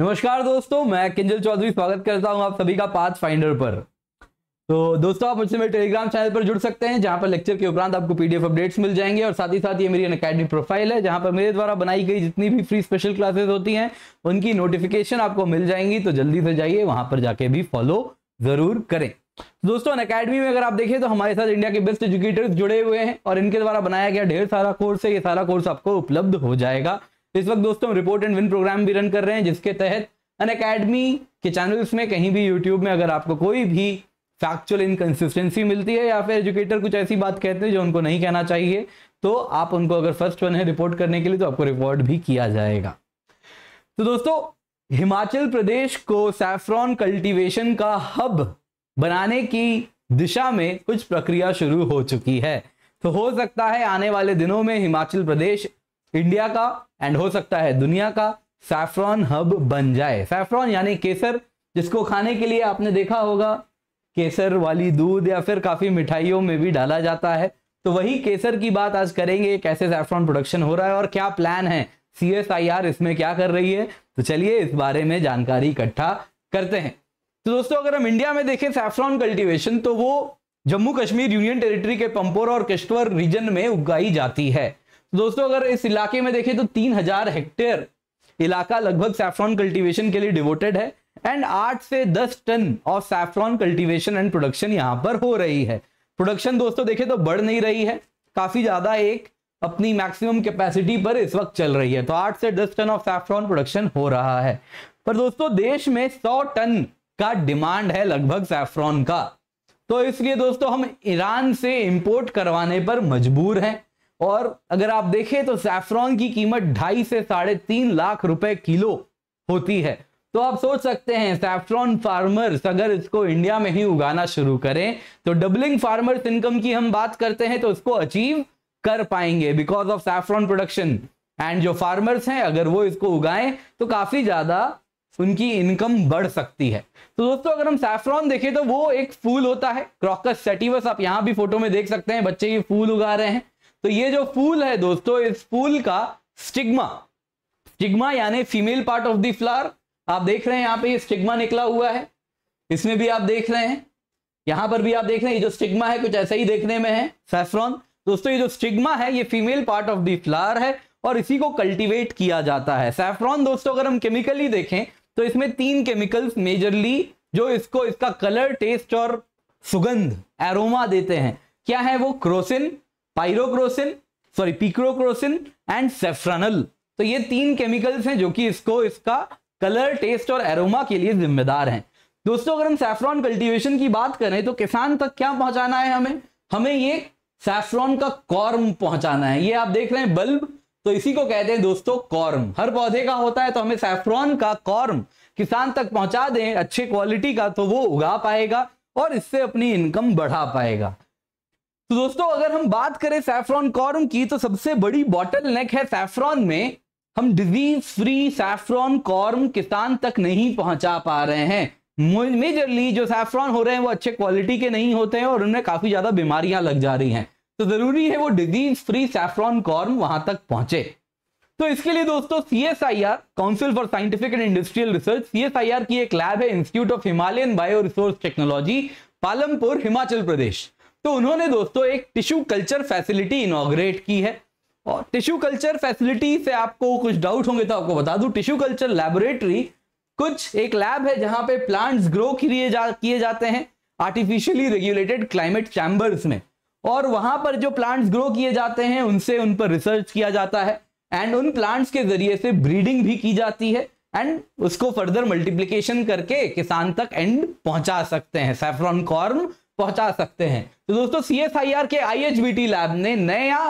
नमस्कार दोस्तों मैं किंजल चौधरी स्वागत करता हूं आप सभी का पाथ फाइंडर पर तो दोस्तों आप मुझसे मेरे टेलीग्राम चैनल पर जुड़ सकते हैं जहां पर लेक्चर के उपरांत आपको पीडीएफ अपडेट्स मिल जाएंगे और साथ ही साथ ये मेरी अन अकेडमी प्रोफाइल है जहां पर मेरे द्वारा बनाई गई जितनी भी फ्री स्पेशल क्लासेस होती हैं उनकी नोटिफिकेशन आपको मिल जाएंगी तो जल्दी से जाइए वहां पर जाके भी फॉलो जरूर करें तो दोस्तों अन अकेडमी में अगर आप देखें तो हमारे साथ इंडिया के बेस्ट एजुकेटर्स जुड़े हुए हैं और इनके द्वारा बनाया गया ढेर सारा कोर्स है ये सारा कोर्स आपको उपलब्ध हो जाएगा तो इस वक्त दोस्तों रिपोर्ट एंड विन प्रोग्राम भी रन कर रहे हैं जिसके तहत अन अकेडमी के चैनल्स में कहीं भी यूट्यूब में अगर आपको कोई भी फैक्चुअल इनकन्सिस्टेंसी मिलती है या फिर एजुकेटर कुछ ऐसी बात कहते हैं जो उनको नहीं कहना चाहिए तो आप उनको अगर फर्स्ट वन है रिपोर्ट करने के लिए तो आपको रिपोर्ट भी किया जाएगा तो दोस्तों हिमाचल प्रदेश को सैफ्रॉन कल्टीवेशन का हब बनाने की दिशा में कुछ प्रक्रिया शुरू हो चुकी है तो हो सकता है आने वाले दिनों में हिमाचल प्रदेश इंडिया का एंड हो सकता है दुनिया का सैफ्रॉन हब बन जाए सैफ्रॉन यानी केसर जिसको खाने के लिए आपने देखा होगा केसर वाली दूध या फिर काफी मिठाइयों में भी डाला जाता है तो वही केसर की बात आज करेंगे कैसे सैफ्रॉन प्रोडक्शन हो रहा है और क्या प्लान है सी इसमें क्या कर रही है तो चलिए इस बारे में जानकारी इकट्ठा करते हैं तो दोस्तों अगर हम इंडिया में देखें सैफ्रॉन कल्टीवेशन तो वो जम्मू कश्मीर यूनियन टेरिटरी के पंपोर और किश्तवर रीजन में उगाई जाती है दोस्तों अगर इस इलाके में देखें तो 3000 हेक्टेयर इलाका लगभग सैफ्रॉन कल्टीवेशन के लिए डिवोटेड है एंड 8 से 10 ton of saffron cultivation and production यहां पर हो रही है प्रोडक्शन दोस्तों देखें तो बढ़ नहीं रही है काफी ज्यादा एक अपनी मैक्सिमम कैपेसिटी पर इस वक्त चल रही है तो आठ से दस टन ऑफ सैफ्रॉन प्रोडक्शन हो रहा है पर दोस्तों देश में सौ टन का डिमांड है लगभग सैफ्रॉन का तो इसलिए दोस्तों हम ईरान से इंपोर्ट करवाने पर मजबूर हैं और अगर आप देखें तो सैफरॉन की कीमत ढाई से साढ़े तीन लाख रुपए किलो होती है तो आप सोच सकते हैं सैफ्रॉन फार्मर्स अगर इसको इंडिया में ही उगाना शुरू करें तो डबलिंग फार्मर्स इनकम की हम बात करते हैं तो उसको अचीव कर पाएंगे because of saffron production and जो फार्मर्स हैं अगर वो इसको उगाएं तो काफी ज्यादा उनकी इनकम बढ़ सकती है तो दोस्तों अगर हम सैफ्रॉन देखें तो वो एक फूल होता है क्रॉकस सेटिवस आप यहां भी फोटो में देख सकते हैं बच्चे ये फूल उगा रहे हैं तो ये जो फूल है दोस्तों इस फूल का स्टिग्मा स्टिग्मा यानी female part of the flower आप देख रहे हैं यहाँ पे ये स्टिग्मा निकला हुआ है इसमें भी आप देख रहे हैं यहां पर भी आप देख रहे हैं ये जो स्टिग्मा है कुछ ऐसा ही देखने में है सेफ्रॉन दोस्तों ये जो स्टिग्मा है ये female part of the flower है और इसी को कल्टिवेट किया जाता है सेफ्रॉन दोस्तों अगर हम केमिकली देखें तो इसमें तीन केमिकल्स मेजरली जो इसको इसका कलर टेस्ट और सुगंध एरोमा देते हैं क्या है वो crocin pyrocrocin sorry picrocrocin and safranal तो ये तीन केमिकल्स हैं जो कि इसको इसका कलर टेस्ट और एरोमा के लिए जिम्मेदार हैं दोस्तों अगर हम सेफ्रॉन कल्टीवेशन की बात करें तो किसान तक क्या पहुंचाना है हमें हमें ये सैफ्रॉन का कॉर्म पहुंचाना है ये आप देख रहे हैं बल्ब तो इसी को कहते हैं दोस्तों कॉर्म हर पौधे का होता है तो हमें सेफ्रॉन का कॉर्म किसान तक पहुंचा दें अच्छे क्वालिटी का तो वो उगा पाएगा और इससे अपनी इनकम बढ़ा पाएगा तो दोस्तों अगर हम बात करें सैफ्रॉन कॉर्म की तो सबसे बड़ी बॉटल नेक है सैफ्रॉन में हम डिजीज फ्री सैफ्रॉन कॉर्म किसान तक नहीं पहुंचा पा रहे हैं मेजरली जो सैफ्रॉन हो रहे हैं वो अच्छे क्वालिटी के नहीं होते हैं और उनमें काफी ज्यादा बीमारियां लग जा रही हैं तो जरूरी है वो डिजीज फ्री सैफ्रॉन कॉर्म वहां तक पहुंचे तो इसके लिए दोस्तों C S I R council for scientific and industrial research C S I R की एक लैब है institute of Himalayan bioresource technology Palampur Himachal Pradesh तो उन्होंने दोस्तों एक टिश्यू कल्चर फैसिलिटी इनोग्रेट की है और टिश्यू कल्चर फैसिलिटी से आपको कुछ डाउट होंगे तो आपको बता दूं टिश्यू कल्चर लेबोरेटरी कुछ एक लैब है जहां पे प्लांट्स ग्रो किए जा किए जाते हैं आर्टिफिशियली रेगुलेटेड क्लाइमेट चैम्बर्स में और वहां पर जो प्लांट्स ग्रो किए जाते हैं उनसे उन पर रिसर्च किया जाता है एंड उन प्लांट्स के जरिए से ब्रीडिंग भी की जाती है एंड उसको फर्दर मल्टीप्लीकेशन करके किसान तक एंड पहुंचा सकते हैं सैफ्रॉन कॉर्न पहुंचा सकते हैं तो दोस्तों सीएसआईआर के आईएचबीटी लैब ने नया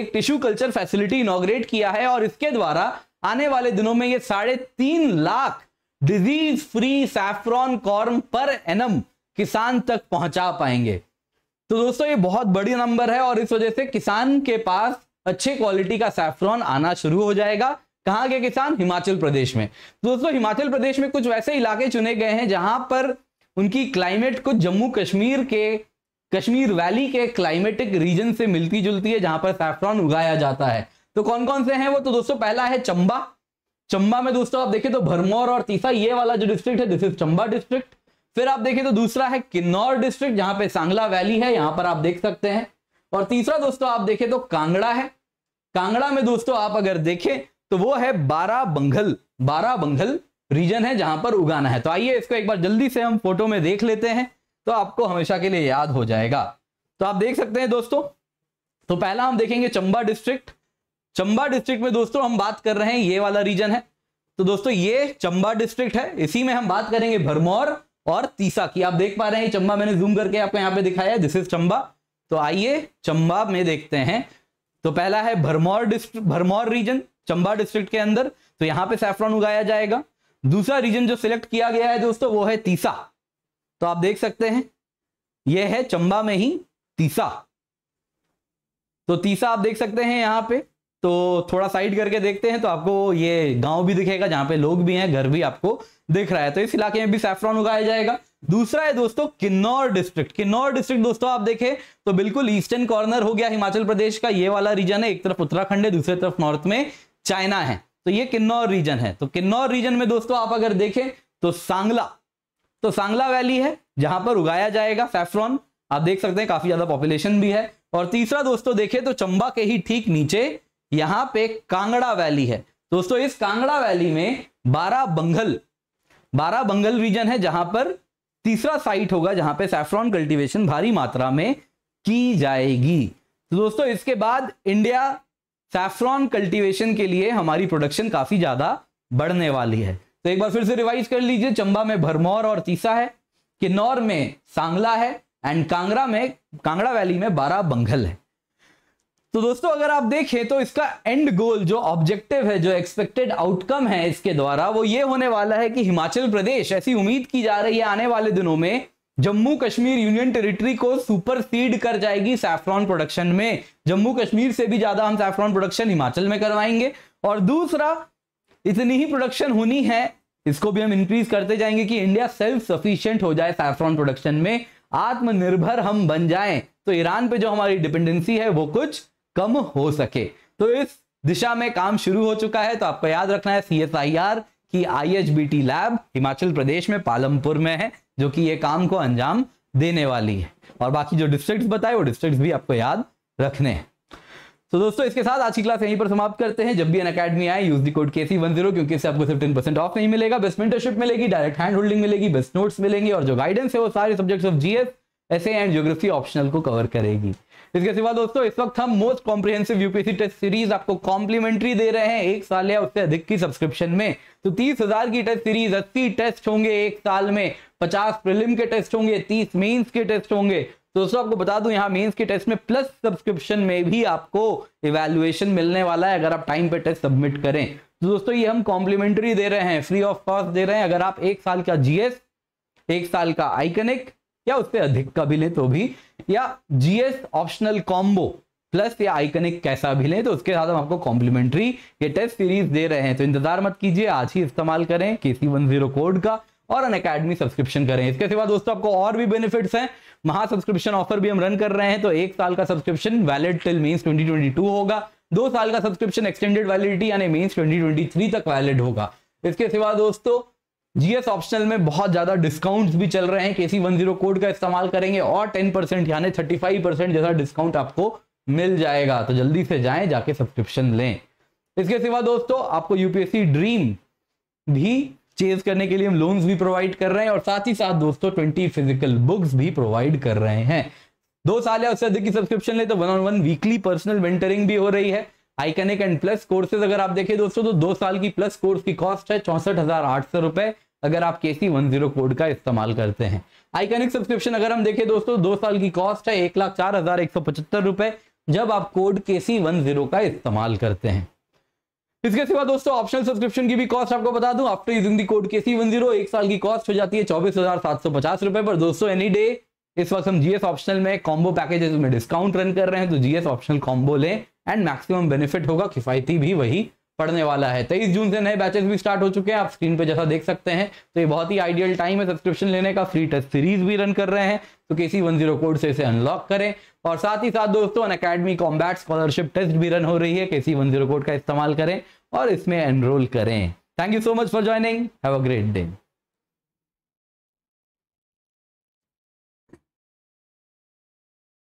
एक टिश्यू कल्चर फैसिलिटी इनोग्रेट किया है और इसके द्वारा आने वाले दिनों में ये साढ़े तीन lakh disease free saffron corm पर एनम किसान तक पहुंचा पाएंगे तो दोस्तों ये बहुत बड़ी नंबर है और इस वजह से किसान के पास अच्छे क्वालिटी का सैफ्रॉन आना शुरू हो जाएगा कहाँ के किसान हिमाचल प्रदेश में दोस्तों हिमाचल प्रदेश में कुछ वैसे इलाके चुने गए हैं जहां पर उनकी क्लाइमेट को जम्मू कश्मीर के कश्मीर वैली के क्लाइमेटिक रीजन से मिलती जुलती है जहां पर सैफ्रॉन उगाया जाता है तो कौन कौन से हैं वो तो दोस्तों पहला है चंबा चंबा में दोस्तों आप देखें तो भरमौर और तीसरा ये वाला जो डिस्ट्रिक्ट है दिस इज चंबा डिस्ट्रिक्ट फिर आप देखें तो दूसरा है किन्नौर डिस्ट्रिक्ट जहां पे सांगला वैली है यहां पर आप देख सकते हैं और तीसरा दोस्तों आप देखें तो कांगड़ा है कांगड़ा में दोस्तों आप अगर देखें तो वो है बारा बंगल बारा बंगल रीजन है जहां पर उगाना है तो आइए इसको एक बार जल्दी से हम फोटो में देख लेते हैं तो आपको हमेशा के लिए याद हो जाएगा तो आप देख सकते हैं दोस्तों तो पहला हम देखेंगे चंबा डिस्ट्रिक्ट चंबा डिस्ट्रिक्ट में दोस्तों हम बात कर रहे हैं ये वाला रीजन है तो दोस्तों ये चंबा डिस्ट्रिक्ट है इसी में हम बात करेंगे भरमौर और तीसा की आप देख पा रहे हैं चंबा मैंने जूम करके आपको यहाँ पे दिखाया है दिस इज चंबा तो आइए चंबा में देखते हैं तो पहला है Bharmour district Bharmour region Chamba district के अंदर तो यहाँ पे सैफ्रॉन उगाया जाएगा दूसरा रीजन जो सिलेक्ट किया गया है दोस्तों वो है तीसा तो आप देख सकते हैं यह है चंबा में ही तीसा तो तीसा आप देख सकते हैं यहां पे तो थोड़ा साइड करके देखते हैं तो आपको ये गांव भी दिखेगा जहां पे लोग भी हैं घर भी आपको दिख रहा है तो इस इलाके में भी सैफ्रॉन उगाया जाएगा दूसरा है दोस्तों किन्नौर डिस्ट्रिक्ट किन्नौर डिस्ट्रिक्ट दोस्तों आप देखें तो बिल्कुल ईस्टर्न कॉर्नर हो गया हिमाचल प्रदेश का ये वाला रीजन है एक तरफ उत्तराखंड है दूसरी तरफ नॉर्थ में चाइना है तो ये किन्नौर रीजन है तो किन्नौर रीजन में दोस्तों आप अगर देखें तो सांगला तो सांगला वैली है जहां पर उगाया जाएगा सैफ्रॉन आप देख सकते हैं काफी ज्यादा पॉपुलेशन भी है और तीसरा दोस्तों देखें तो चंबा के ही ठीक नीचे यहां पे कांगड़ा वैली है दोस्तों इस कांगड़ा वैली में बारा बंगल बारा बंगल रीजन है जहां पर तीसरा साइट होगा जहां पे सैफ्रॉन कल्टीवेशन भारी मात्रा में की जाएगी तो दोस्तों इसके बाद इंडिया सैफ्रॉन कल्टीवेशन के लिए हमारी प्रोडक्शन काफी ज्यादा बढ़ने वाली है तो एक बार फिर से रिवाइज कर लीजिए चंबा में भरमौर और तीसा है किन्नौर में सांगला है एंड कांगड़ा में कांगड़ा वैली में बारह बंगल है तो दोस्तों अगर आप देखें तो इसका एंड गोल जो ऑब्जेक्टिव है जो एक्सपेक्टेड आउटकम है इसके द्वारा वो ये होने वाला है कि हिमाचल प्रदेश ऐसी उम्मीद की जा रही है आने वाले दिनों में जम्मू कश्मीर यूनियन टेरिटरी को सुपर सीड कर जाएगी सैफ्रॉन प्रोडक्शन में जम्मू कश्मीर से भी ज्यादा हम सैफ्रॉन प्रोडक्शन हिमाचल में करवाएंगे और दूसरा इतनी ही प्रोडक्शन होनी है इसको भी हम इंक्रीज करते जाएंगे कि इंडिया सेल्फ सफिशियंट हो जाए सैफ्रॉन प्रोडक्शन में आत्मनिर्भर हम बन जाए तो ईरान पर जो हमारी डिपेंडेंसी है वो कुछ कम हो सके तो इस दिशा में काम शुरू हो चुका है तो आपको याद रखना है सी एस आई आर की I H B T lab Himachal Pradesh में पालमपुर में है जो कि ये काम को अंजाम देने वाली है और बाकी जो डिस्ट्रिक्ट बताए वो डिस्ट्रिक्ट भी आपको याद रखने हैं तो दोस्तों इसके साथ आज की क्लास यहीं पर समाप्त करते हैं जब भी एन अकेडमी आए use the code K C one zero क्योंकि इससे आपको सिर्फ टेन परसेंट ऑफ नहीं मिलेगा बेस्ट मेंटरशिप मिलेगी डायरेक्ट हैंड होल्डिंग मिलेगी बेस्ट नोट्स मिलेंगे और जो गाइडेंस है वो सारे subjects of GS S and geography optional को कवर करेगी इसके सिवा दोस्तों इस वक्त हम most comprehensive UPSC test series आपको कॉम्प्लीमेंट्री दे रहे हैं एक साल या उससे अधिक की सब्सक्रिप्शन में तो तीस हजार की टेस्ट सीरीज अस्सी टेस्ट होंगे एक साल में पचास प्रिलिम के टेस्ट होंगे तीस मेन्स के टेस्ट होंगे दोस्तों आपको बता दूं यहाँ मेंस के टेस्ट में प्लस सब्सक्रिप्शन में भी आपको इवेल्युएशन मिलने वाला है अगर आप टाइम पे टेस्ट सबमिट करें तो दोस्तों ये हम कॉम्प्लीमेंट्री दे रहे हैं फ्री ऑफ कॉस्ट दे रहे हैं अगर आप एक साल का जीएस एक साल का आइकनिक या उससे अधिक का भी लें तो भी या जीएस ऑप्शनल कॉम्बो प्लस या आइकनिक कैसा भी लें तो उसके साथ हम आपको कॉम्प्लीमेंट्री ये टेस्ट सीरीज दे रहे हैं तो इंतजार मत कीजिए आज ही इस्तेमाल करें के सी कोड का और अन अकेडमी सब्सक्रिप्शन करें इसके सिवा दोस्तों आपको और भी बेनिफिट्स हैं महा सब्सक्रिप्शन ऑफर भी हम रन कर रहे हैं तो एक साल का सब्सक्रिप्शन वैलिड टिल मीन्स 2022 होगा दो साल का सब्सक्रिप्शन एक्सटेंडेड वैलिडिटी यानी मीन्स 2023 तक वैलिड होगा इसके सिवा दोस्तों जीएस ऑप्शनल में बहुत ज्यादा डिस्काउंट्स भी चल रहे हैं केसी वन जीरो कोड का इस्तेमाल करेंगे और टेन परसेंट यानी थर्टी फाइव परसेंट जैसा डिस्काउंट आपको मिल जाएगा तो जल्दी से जाएं जाके सब्सक्रिप्शन लें इसके सिवा दोस्तों आपको यूपीएससी ड्रीम भी चेज करने के लिए हम लोन्स भी प्रोवाइड कर रहे हैं और साथ ही साथ दोस्तों ट्वेंटी फिजिकल बुक्स भी प्रोवाइड कर रहे हैं दो साल या उससे अधिक की सब्सक्रिप्शन ले तो one on one weekly personal mentoring भी हो रही है आइकनिक एंड प्लस कोर्सेज अगर आप देखें दोस्तों तो दो साल की प्लस कोर्स की कॉस्ट है चौसठ हजार आठ सौ रुपए अगर आप के सी वन जीरो कोड का इस्तेमाल करते हैं आइकनिक सब्सक्रिप्शन अगर हम देखें दोस्तों दो साल की कॉस्ट है एक लाख चार हजार एक सौ पचहत्तर रुपए जब आप code K C one zero का इस्तेमाल करते हैं इसके सिवा दोस्तों ऑप्शनल सब्सक्रिप्शन की भी कॉस्ट आपको बता दूं after using the code K C one zero एक साल की कॉस्ट हो जाती है चौबीस हजार सात सौ पचास रुपए पर दोस्तों एनी डे इस वक्त हम जीएस ऑप्शनल में कॉम्बो पैकेजेस में डिस्काउंट रन कर रहे हैं तो जीएस ऑप्शनल कॉम्बो लें एंड मैक्सिमम बेनिफिट होगा किफायती भी वही पढ़ने वाला है तेईस जून से नए बैचेस भी स्टार्ट हो चुके हैं आप स्क्रीन पे जैसा देख सकते हैं तो ये बहुत ही आइडियल टाइम है सब्सक्रिप्शन लेने का फ्री टेस्ट सीरीज भी रन कर रहे हैं तो के सी वन जीरो कोड से इसे अनलॉक करें और साथ ही साथ दोस्तों Unacademy combat scholarship test भी रन हो रही है के सी वन जीरो कोड का इस्तेमाल करें और इसमें एनरोल करें thank you so much for joining have a great day